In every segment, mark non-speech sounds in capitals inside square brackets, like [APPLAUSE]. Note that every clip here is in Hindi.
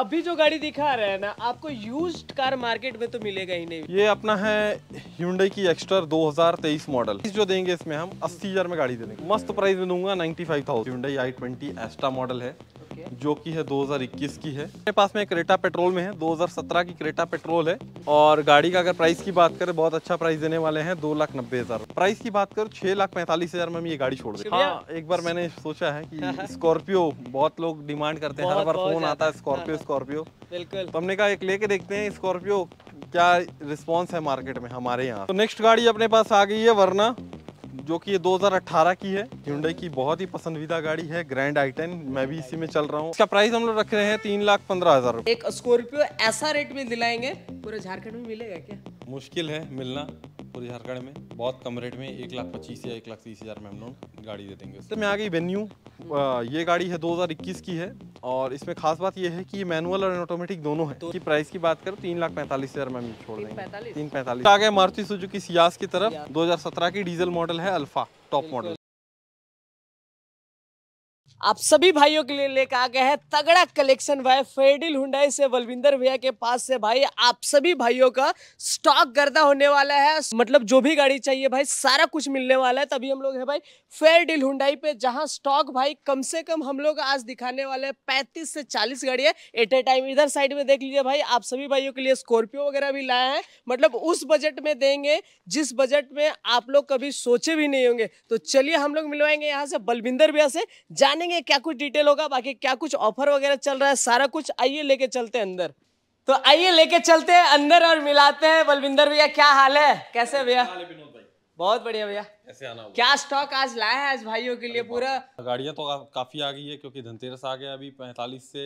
अभी जो गाड़ी दिखा रहे हैं ना आपको यूज्ड कार मार्केट में तो मिलेगा ही नहीं ये अपना है ह्यूडई की एक्स्ट्रा 2023 मॉडल जो देंगे इसमें हम अस्सी हजार में गाड़ी देंगे मस्त प्राइस में दूंगा 95,000 five thousand i twenty Asta model है जो कि है 2021 की है मेरे पास में क्रेटा पेट्रोल में है 2017 की क्रेटा पेट्रोल है और गाड़ी का अगर प्राइस की बात करें बहुत अच्छा प्राइस देने वाले हैं दो लाख नब्बे हज़ार प्राइस की बात करो छह लाख पैंतालीस हज़ार में हम ये गाड़ी छोड़ दे हाँ एक बार मैंने सोचा है कि [LAUGHS] स्कॉर्पियो बहुत लोग डिमांड करते हैं हर बार फोन आता है स्कॉर्पियो स्कॉर्पियो [LAUGHS] बिल्कुल तो हमने कहा एक लेके देखते हैं स्कॉर्पियो क्या रिस्पॉन्स है मार्केट में हमारे यहाँ तो नेक्स्ट गाड़ी अपने पास आ गई है वरना जो कि ये 2018 की है ह्यूंडई की बहुत ही पसंदीदा गाड़ी है ग्रैंड आई टेन मैं भी इसी में चल रहा हूँ इसका प्राइस हम लोग रख रहे हैं तीन लाख पंद्रह हजार एक स्कॉर्पियो ऐसा रेट में दिलाएंगे पूरे झारखंड में मिलेगा क्या मुश्किल है मिलना पूरे झारखंड में बहुत कम रेट में एक लाख पच्चीस या एक लाख तीस हजार में हम लोग गाड़ी दे देंगे तो मैं आ गई वेन्यू ये गाड़ी है 2021 की है और इसमें खास बात यह है कि मैनुअल और ऑटोमेटिक दोनों है तो की प्राइस की बात करो तीन लाख पैंतालीस हज़ार में छोड़ देंगे तीन पैंतालीस आ गए मारुति सुजुकी सियास की तरफ 2017 की डीजल मॉडल है अल्फा टॉप मॉडल आप सभी भाइयों के लिए लेकर आ गए हैं तगड़ा कलेक्शन भाई फेडिल हुडाई से बलविंदर भैया के पास से भाई आप सभी भाइयों का स्टॉक गर्दा होने वाला है मतलब जो भी गाड़ी चाहिए भाई सारा कुछ मिलने वाला है तभी हम लोग है भाई फेडिल हुंडाई पे जहां स्टॉक भाई कम से कम हम लोग आज दिखाने वाले हैं पैंतीस से चालीस गाड़ियाँ एट ए टाइम इधर साइड में देख लीजिए भाई आप सभी भाइयों के लिए स्कॉर्पियो वगैरह भी लाए हैं मतलब उस बजट में देंगे जिस बजट में आप लोग कभी सोचे भी नहीं होंगे तो चलिए हम लोग मिलवाएंगे यहाँ से बलविंदर भैया से जाने जानेंगे क्या कुछ डिटेल होगा बाकी क्या कुछ ऑफर वगैरह चल रहा है सारा कुछ आइए लेके चलते हैं अंदर तो आइए लेके चलते हैं अंदर और मिलाते हैं बलविंदर भैया क्या हाल है कैसे भैया बहुत बढ़िया भैया कैसे आना क्या स्टॉक आज लाया है आज भाइयों के लिए पूरा गाड़ियां तो काफी आ गई है क्योंकि धनतेरस आ गया अभी पैंतालीस से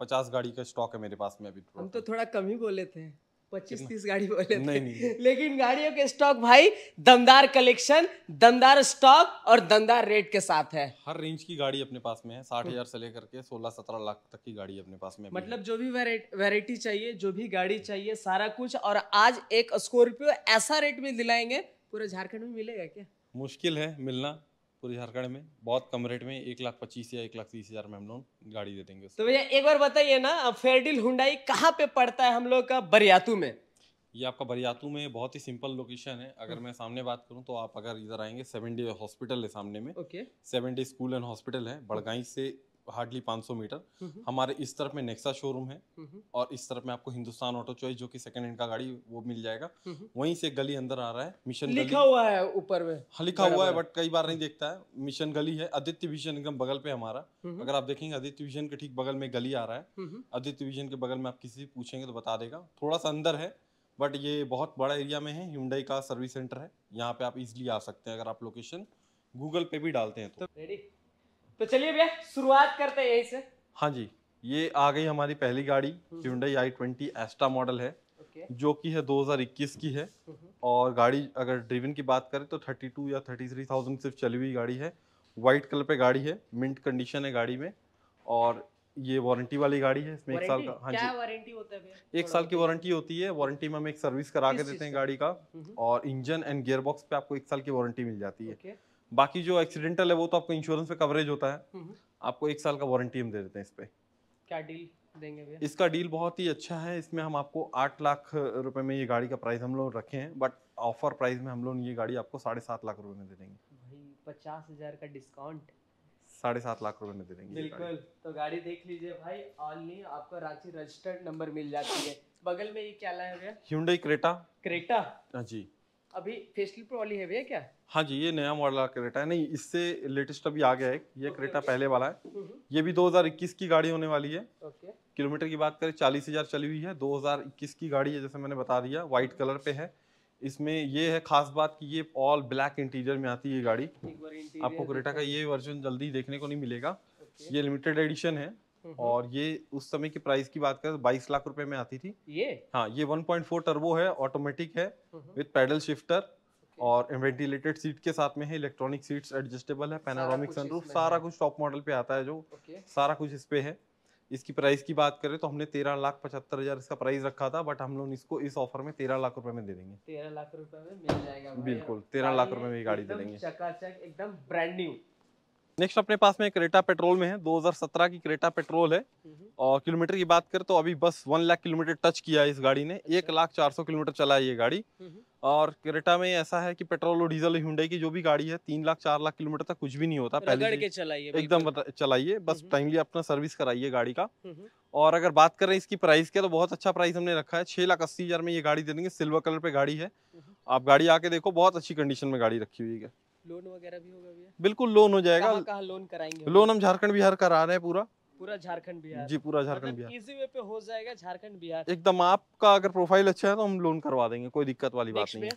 पचास गाड़ी का स्टॉक है मेरे पास में अभी हम तो थोड़ा कम ही बोले थे पच्चीस तीस गाड़ी बोले नहीं, नहीं लेकिन गाड़ियों के स्टॉक भाई दमदार कलेक्शन दमदार स्टॉक और दमदार रेट के साथ है हर रेंज की गाड़ी अपने पास में है साठ हाँ। हजार से लेकर के सोलह सत्रह लाख तक की गाड़ी अपने पास में मतलब जो भी वेरायटी चाहिए जो भी गाड़ी चाहिए सारा कुछ और आज एक स्कॉर्पियो ऐसा रेट में दिलाएंगे पूरे झारखंड में मिलेगा क्या मुश्किल है मिलना पूरे झारखंड में बहुत कम रेट में एक लाख पच्चीस या एक लाख तीस हजार में हम लोग गाड़ी दे देंगे तो भैया एक बार बताइए ना फेरडिल हुडाई कहाँ पे पड़ता है हम लोग का बरियातू में ये आपका बरियातू में बहुत ही सिंपल लोकेशन है अगर मैं सामने बात करूं तो आप अगर इधर आएंगे सेवन डे हॉस्पिटल है सामने में okay seven day school and hospital है बड़गाई से हार्डली 500 मीटर हम्म। हमारे इस तरफ में नेक्सा शोरूम है हम्म। और इस तरफ में आपको हिंदुस्तान ऑटो चॉइस जो कि सेकंड हैंड का गाड़ी वो मिल जाएगा हम्म। वहीं से गली अंदर आ रहा है मिशन लिखा गली, हुआ है ऊपर में हाँ लिखा हुआ है बट कई बार नहीं देखता है मिशन गली है आदित्य विजन एकदम बगल पे हमारा अगर आप देखेंगे आदित्य विजन के ठीक बगल में गली आ रहा है आदित्य विजन के बगल में आप किसी पूछेंगे तो बता देगा थोड़ा सा अंदर है बट ये बहुत बड़ा एरिया में है हिमडई का सर्विस सेंटर है यहाँ पे आप इजिली आ सकते हैं अगर आप लोकेशन गूगल पे भी डालते हैं तो रेडी तो चलिए भैया शुरुआत करते हैं यहीं से हाँ जी ये आ गई हमारी पहली गाड़ी Hyundai i twenty Asta model है जो कि है 2021 की है हम्म। और गाड़ी अगर ड्रिवन की बात करें तो 32 या 33,000 सिर्फ चली हुई गाड़ी है वाइट कलर पे गाड़ी है मिंट कंडीशन है गाड़ी में और ये वारंटी वाली गाड़ी है इसमें एक साल का हाँ जी वारंटी होता है एक साल की वारंटी होती है वारंटी में हम एक सर्विस करा के देते हैं गाड़ी का हम्म। और इंजन एंड गियर बॉक्स पे आपको एक साल की वारंटी मिल जाती है बाकी जो एक्सीडेंटल है वो तो आपको इंश्योरेंस पे कवरेज होता है हम्म। आपको एक साल का वारंटी हम दे देते हैं इस पे क्या डील देंगे भैया इसका डील बहुत ही अच्छा है इसमें हम आपको आठ लाख रुपए में ये गाड़ी का प्राइस हम लोग रखे हैं बट ऑफर प्राइस में हम लोग ये गाड़ी आपको साढ़े सात लाख रुपए में दे देंगे पचास हजार का डिस्काउंट साढ़े सात लाख रुपए में दे देंगे बिल्कुल तो गाड़ी देख लीजिए भाई ऑनली आपको रांची रजिस्टर्ड नंबर मिल जाती है बगल में ये क्या लाया भैया ह्यूंडई क्रेटा क्रेटा हाँ जी अभी फेस्टल वाली है भैया क्या हाँ जी ये नया मॉडल का क्रेटा है नहीं इससे लेटेस्ट अभी आ गया है ये क्रेटा पहले वाला है हम्म, हम्म। ये भी 2021 की गाड़ी होने वाली है किलोमीटर की बात करें चालीस हजार चली हुई है 2021 की गाड़ी है जैसे मैंने बता दिया व्हाइट कलर पे है इसमें ये है खास बात कि ये ऑल ब्लैक इंटीरियर में आती है ये गाड़ी आपको क्रेटा का ये वर्जन जल्दी देखने को नहीं मिलेगा ये लिमिटेड एडिशन है और ये उस समय की प्राइस की बात करें तो बाईस लाख रुपए में आती थी ये हाँ ये 1.4 टर्बो है ऑटोमेटिक है विद पैडल शिफ्टर और वेंटिलेटेड सीट के साथ में है इलेक्ट्रॉनिक सीट्स एडजस्टेबल है पैनारोमिक सनरूफ सारा कुछ टॉप मॉडल पे आता है जो सारा कुछ इस पे है इसकी प्राइस की बात करें तो हमने तेरह लाख पचहत्तर हजार इसका प्राइस रखा था बट हम लोग इसको इस ऑफर में तेरह लाख रुपए में दे देंगे तेरह लाख रुपए में मिल जाएगा बिल्कुल तेरह लाख रुपए में ये गाड़ी दे देंगे चकाचक एकदम ब्रांड न्यू नेक्स्ट अपने पास में क्रेटा पेट्रोल में है 2017 की क्रेटा पेट्रोल है और किलोमीटर की बात करें तो अभी बस वन लाख किलोमीटर टच किया है इस गाड़ी ने अच्छा। एक लाख चार सौ किलोमीटर चला है ये गाड़ी और क्रेटा में ऐसा है कि पेट्रोल और डीजल हुंडई की जो भी गाड़ी है तीन लाख चार लाख किलोमीटर तक कुछ भी नहीं होता पहले एकदम चलाइए बस टाइमली अपना सर्विस कराइए गाड़ी का और अगर बात करें इसकी प्राइस की तो बहुत अच्छा प्राइस हमने रखा है छह लाख अस्सी हजार में ये गाड़ी दे देंगे सिल्वर कलर पे गाड़ी है आप गाड़ी आके देखो बहुत अच्छी कंडीशन में गाड़ी रखी हुई है लोन वगैरह भी होगा भैया बिल्कुल लोन हो जाएगा कहां, कहां लोन कराएंगे लोन हम झारखंड बिहार करा रहे हैं पूरा पूरा झारखंड बिहार जी पूरा झारखंड मतलब बिहार इजी वे पे हो जाएगा झारखंड बिहार एकदम आपका अगर प्रोफाइल अच्छा है तो हम लोन करवा देंगे कोई दिक्कत वाली बात नहीं है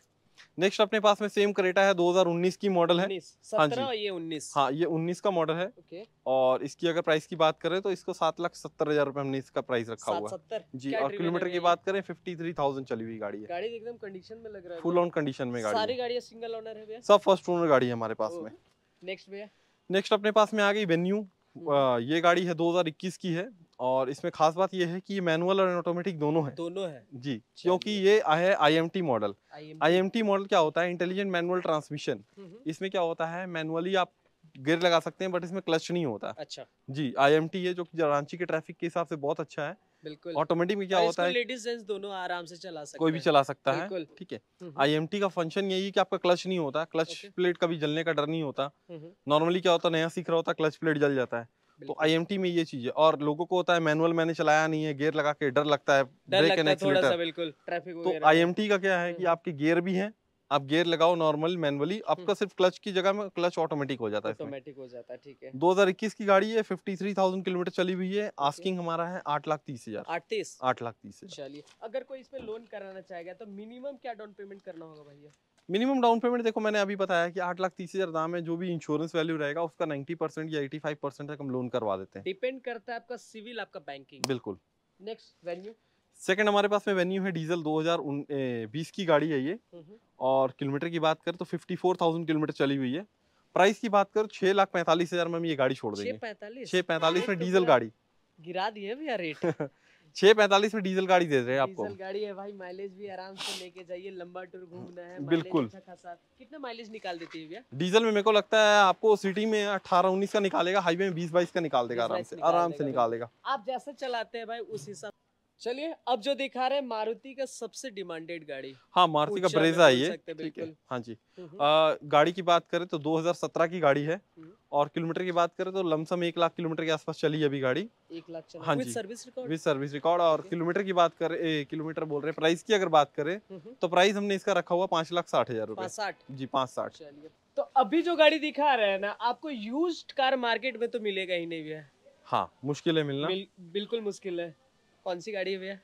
नेक्स्ट अपने पास में सेम करेटा है 2019 की मॉडल है हाँ जी ये 19 हाँ ये 19 का मॉडल है ओके और इसकी अगर प्राइस की बात करें तो इसको सात लाख सत्तर हजार रूपए हमने इसका प्राइस रखा हुआ है जी और किलोमीटर की बात करें फिफ्टी थ्री थाउजेंड चली हुई गाड़ी है गाड़ी एकदम कंडीशन में लग रहा है फुल ऑन कंडीशन में गाड़ी सारी गाड़ियां सिंगल ओनर है सब फर्स्ट ओनर गाड़ी है हमारे पास में नेक्स्ट भैया नेक्स्ट अपने पास में आ गई वेन्यू ये गाड़ी है 2021 की है और इसमें खास बात ये है कि ये मैनुअल और ऑटोमेटिक दोनों है दोनों है जी क्योंकि ये है आईएमटी मॉडल आईएमटी मॉडल क्या होता है इंटेलिजेंट मैनुअल ट्रांसमिशन इसमें क्या होता है मैनुअली आप गियर लगा सकते हैं बट इसमें क्लच नहीं होता अच्छा जी आईएमटी है जो रांची के ट्रैफिक के हिसाब से बहुत अच्छा है ऑटोमेटिक में क्या होता है लेडीज जेंट्स दोनों आराम से चला सकते कोई भी चला सकता है ठीक है आईएमटी हम्म, हम्म। का फंक्शन यही कि आपका क्लच नहीं होता क्लच प्लेट कभी जलने का डर नहीं होता नॉर्मली हम्म, क्या होता है नया सीख रहा होता क्लच प्लेट जल जाता है तो आईएमटी में ये चीज है और लोगों को होता है मैनुअल मैंने चलाया नहीं है गियर लगा के डर लगता है ब्रेक एंड एक्सीलेटर तो आईएमटी का क्या है कि आपके गियर भी हैं आप गियर लगाओ नॉर्मल मैनुअली आपका हम्म। सिर्फ क्लच की जगह में क्लच ऑटोमेटिक हो जाता है ऑटोमेटिक हो जाता है ठीक है इक्कीस की गाड़ी है फिफ्टी थ्री थाउजेंड किलोमीटर चली हुई है आस्किंग हमारा है आठ लाख तीस हजार आठ लाख तीस हजार चलिए अगर कोई इसमें लोन कराना चाहेगा तो मिनिमम क्या डाउन पेमेंट करना होगा भैया मिनिमम डाउन पेमेंट देखो मैंने अभी बताया कि आठ लाख तीस हजार दाम है जो भी इंश्योरेंस वैल्यू रहेगा उसका नाइन्टी परसेंट या एटी फाइव परसेंट तक हम लोन करवा देते हैं डिपेंड करता है आपका सिविल आपका बैंकिंग बिल्कुल नेक्स्ट वेन्यू सेकंड हमारे पास में वेन्यू है डीजल दो हजार बीस की गाड़ी है ये हम्म, हम्म। और किलोमीटर की बात करें तो फिफ्टी फोर थाउजेंड किलोमीटर चली हुई है प्राइस की बात करें छह लाख पैंतालीस हजार में हम ये गाड़ी छोड़ देंगे छह पैंतालीस में तो डीजल गाड़ी गिरा दी है भैया रेट [LAUGHS] छह पैंतालीस में डीजल गाड़ी दे रहे हैं आपको गाड़ी है भाई माइलेज भी आराम से लेके जाइए लंबा टूर घूमना है बिल्कुल अच्छा कितना माइलेज निकाल देती है भैया डीजल में मेरे को लगता है आपको सिटी में अठारह उन्नीस का निकालेगा हाईवे में बीस बाईस का निकाल देगा आराम से आराम से निकालेगा आप जैसा चलाते हैं भाई उस हिसाब चलिए अब जो दिखा रहे हैं मारुति का सबसे डिमांडेड गाड़ी हाँ मारुति का ब्रेजा है ये बिल्कुल हाँ जी आ, हम्म, हम्म। गाड़ी की बात करें तो 2017 की गाड़ी है हम्म। और किलोमीटर की बात करें तो लमसम एक लाख किलोमीटर के आसपास चली अभी गाड़ी एक लाख हाँ जी service record with service record और किलोमीटर की बात करें किलोमीटर बोल रहे प्राइस की अगर बात करें तो प्राइस हमने इसका रखा हुआ पाँच लाख साठ हजार रूपए जी पाँच साठ तो अभी जो गाड़ी दिखा रहे हैं ना आपको यूज कार मार्केट में तो मिलेगा ही नहीं हाँ मुश्किल है मिलना बिल्कुल मुश्किल है कौन सी गाड़ी है भैया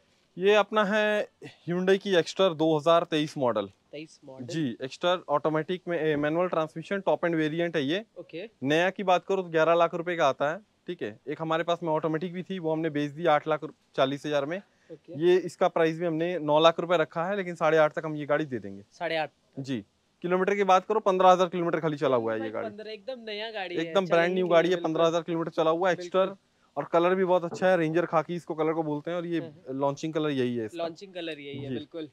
ये अपना है ह्यूडई की एक्स्टर 2023 मॉडल मॉडल जी एक्स्टर ऑटोमेटिक में manual transmission top end variant है ये ओके नया की बात करो तो 11 लाख रुपए का आता है ठीक है एक हमारे पास में ऑटोमेटिक भी थी वो हमने बेच दी आठ लाख चालीस हजार में okay. ये इसका प्राइस भी हमने नौ लाख रुपए रखा है लेकिन साढ़े आठ तक हम ये गाड़ी दे देंगे साढ़े आठ जी किलोमीटर की बात करो पंद्रह हजार किलोमीटर खाली चला हुआ है ये गाड़ी एकदम नया गाड़ी एकदम ब्रांड न्यू गाड़ी है पंद्रह हजार किलोमीटर चला हुआ एक्स्टर और कलर भी बहुत अच्छा है रेंजर खाकी इसको कलर को बोलते हैं और ये लॉन्चिंग हम्म, हम्म। कलर यही है लॉन्चिंग कलर यही है बिल्कुल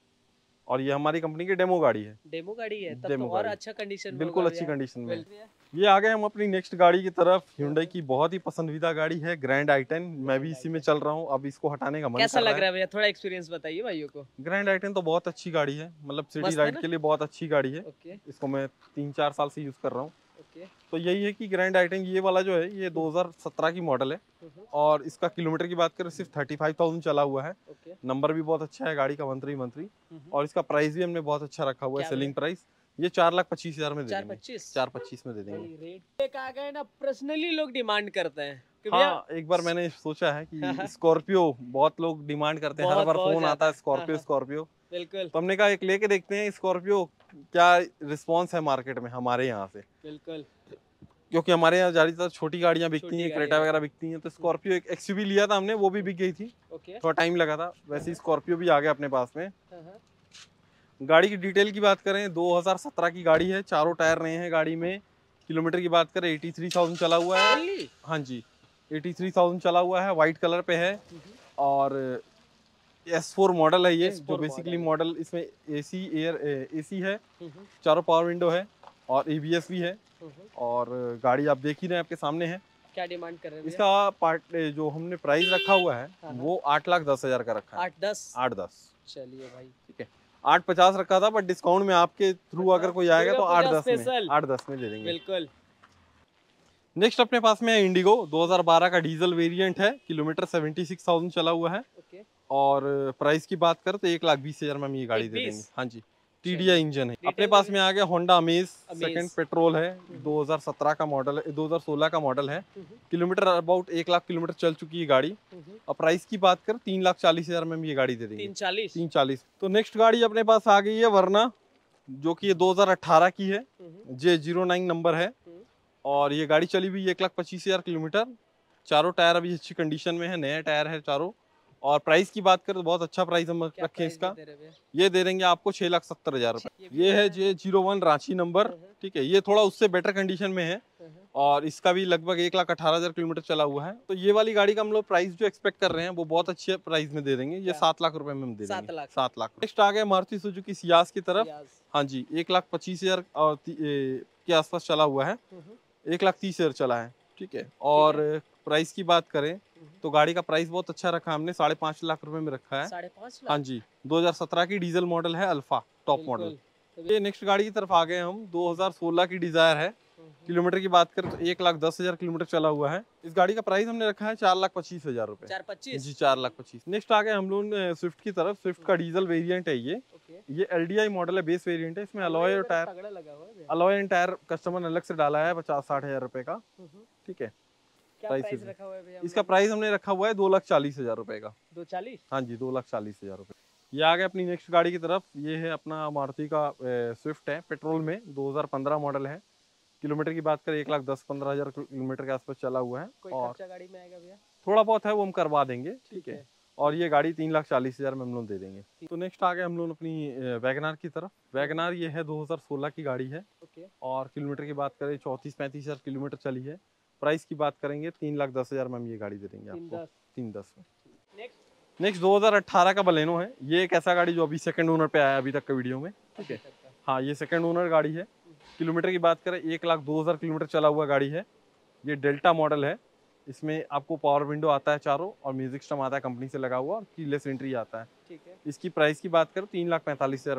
और ये हमारी कंपनी की डेमो गाड़ी है डेमो गाड़ी है तब डेमो तो और अच्छा कंडीशन बिल्कुल अच्छी कंडीशन में ये आ गए हम अपनी नेक्स्ट गाड़ी की तरफ हिंडई की बहुत ही पसंदीदा गाड़ी है ग्रैंड आई टेन मैं भी इसी में चल रहा हूँ अब इसको हटाने का मन कैसा लग रहा है भैया थोड़ा एक्सपीरियंस बताइए भाइयों को ग्रैंड आई टेन तो बहुत अच्छी गाड़ी है मतलब सिटी राइड के लिए बहुत अच्छी गाड़ी है इसको मैं तीन चार साल से यूज कर रहा हूँ तो यही है कि ग्रैंड आइटिंग ये वाला जो है ये 2017 हम्म। की मॉडल है हम्म। और इसका किलोमीटर की बात करें सिर्फ 35,000 चला हुआ है नंबर भी बहुत अच्छा है गाड़ी का मंत्री मंत्री हम्म। और इसका प्राइस भी हमने बहुत अच्छा रखा हुआ है सेलिंग प्राइस ये चार लाख पच्चीस हजार में दे चार पच्चीस में दे देंगे ना पर्सनली लोग डिमांड करते हैं हाँ एक बार मैंने सोचा है कि स्कॉर्पियो [LAUGHS] बहुत लोग डिमांड करते हैं हर बार फोन आता है स्कॉर्पियो स्कॉर्पियो हाँ, हाँ। बिल्कुल तो हमने कहा एक लेके देखते हैं स्कॉर्पियो क्या रिस्पॉन्स है मार्केट में हमारे यहाँ से बिल्कुल क्योंकि हमारे यहाँ ज्यादातर छोटी गाड़ियाँ बिकती हैं क्रेटा वगैरह बिकती हैं तो स्कॉर्पियो एक एक्सयूवी लिया था हमने वो भी बिक गई थी थोड़ा टाइम लगा था वैसे हाँ। स्कॉर्पियो भी आ गया अपने पास में हाँ, हाँ। गाड़ी की डिटेल की बात करें 2017 की गाड़ी है चारों टायर नए हैं गाड़ी में किलोमीटर की बात करें एटी चला हुआ है हाँ जी एटी चला हुआ है व्हाइट कलर पे है हम्म। और एस फोर मॉडल है ये जो बेसिकली मॉडल इसमें एसी एयर एसी है चारों पावर विंडो है और एस भी है और गाड़ी आप देख ही रहे हैं आपके सामने है क्या डिमांड कर रहे हैं इसका पार्ट जो हमने प्राइस रखा हुआ है हाँ, हाँ। वो आठ लाख दस हजार का रखा है आठ दस आठ दस चलिए भाई ठीक है आठ पचास रखा था बट डिस्काउंट में आपके थ्रू अगर कोई आएगा तो आठ दस में आठ दस में दे देंगे बिल्कुल नेक्स्ट अपने पास में है इंडिगो 2012 का डीजल वेरिएंट है किलोमीटर 76,000 चला हुआ है और प्राइस की बात करें तो एक लाख बीस हजार में हम ये गाड़ी दे देंगे हाँ जी टीडिया अच्छा। इंजन है अपने पास में आ गया होंडा अमेज सेकंड पेट्रोल है 2017 हम्म। का मॉडल है 2016 का मॉडल है हम्म। किलोमीटर अबाउट एक लाख किलोमीटर चल चुकी है गाड़ी हम्म। और प्राइस की बात कर तीन लाख चालीस हजार में हम ये गाड़ी दे देंगे तीन चालीस तीन चालीस तो नेक्स्ट गाड़ी अपने पास आ गई है वरना जो कि ये 2018 की है जे जीरो नाइन नंबर है और ये गाड़ी चली हुई एक लाख पच्चीस हजार किलोमीटर चारों टायर अभी अच्छी कंडीशन में है नया टायर है चारों और प्राइस की बात करें तो बहुत अच्छा प्राइस हम रखे इसका ये दे देंगे आपको छह लाख सत्तर हजार रूपए ये है J zero one Ranchi number हम्म, हम्म। ठीक है ये थोड़ा उससे बेटर कंडीशन में है हम्म, और इसका भी लगभग एक लाख अठारह हजार किलोमीटर चला हुआ है तो ये वाली गाड़ी का हम लोग प्राइस जो एक्सपेक्ट कर रहे हैं वो बहुत अच्छे प्राइस में दे देंगे ये सात लाख रुपए में हम दे देंगे सात लाख नेक्स्ट आ गए मारुति सुजुकी सियास की तरफ हाँ जी एक लाख पच्चीस हजार के आसपास चला हुआ है एक लाख तीस हजार चला है ठीक है और प्राइस की बात करें तो गाड़ी का प्राइस बहुत अच्छा रखा हमने साढ़े पाँच लाख रुपए में रखा है हाँ जी 2017 की डीजल मॉडल है अल्फा टॉप मॉडल ये नेक्स्ट गाड़ी की तरफ आ गए हम 2016 की डिजायर है हम्म। किलोमीटर की बात करें तो एक लाख दस हजार किलोमीटर चला हुआ है इस गाड़ी का प्राइस हमने रखा है चार लाख पच्चीस हजार रूपए जी चार लाख पच्चीस नेक्स्ट आ गए हम लोग स्विफ्ट की तरफ स्विफ्ट का डीजल हम्म। वेरिएंट है ये ये एलडीआई मॉडल है बेस वेरिएंट है इसमें अलॉय और tyre alloy and tyre customer ने अलग से डाला है पचास साठ हजार रुपए का हम्म, ठीक है प्राइस इसका प्राइस हमने रखा हुआ है दो लाख चालीस हजार रुपए का दो चालीस हाँ जी दो लाख चालीस हजार रुपए ये आ गए अपनी नेक्स्ट गाड़ी की तरफ ये है अपना मारुति का स्विफ्ट है पेट्रोल में 2015 मॉडल है किलोमीटर की बात करें एक लाख दस पंद्रह हजार किलोमीटर के आसपास चला हुआ है कोई और गाड़ी में आएगा भैया थोड़ा बहुत है वो हम करवा देंगे ठीक है और ये गाड़ी तीन लाख चालीस हजार में हम लोग दे देंगे तो नेक्स्ट आ गए हम लोग अपनी वैगनार की तरफ वैगनार ये है 2016 की गाड़ी है और किलोमीटर की बात करें चौतीस पैंतीस हजार किलोमीटर चली है प्राइस की बात करेंगे तीन लाख दस हज़ार में हम ये गाड़ी दे देंगे आपको तीन दस में नेक्स्ट अठारह का बलेनो है ये एक ऐसा गाड़ी जो अभी सेकंड ओनर पे आया अभी तक के वीडियो में ठीक है हाँ ये सेकंड ओनर गाड़ी है किलोमीटर की बात करें एक लाख दो हज़ार किलोमीटर चला हुआ गाड़ी है ये डेल्टा मॉडल है इसमें आपको पावर विंडो आता है चारों और म्यूजिक सिस्टम आता है कंपनी से लगा हुआ और कीलेस एंट्री आता है ठीक है इसकी प्राइस की बात करो तीन लाख पैंतालीस हज़ार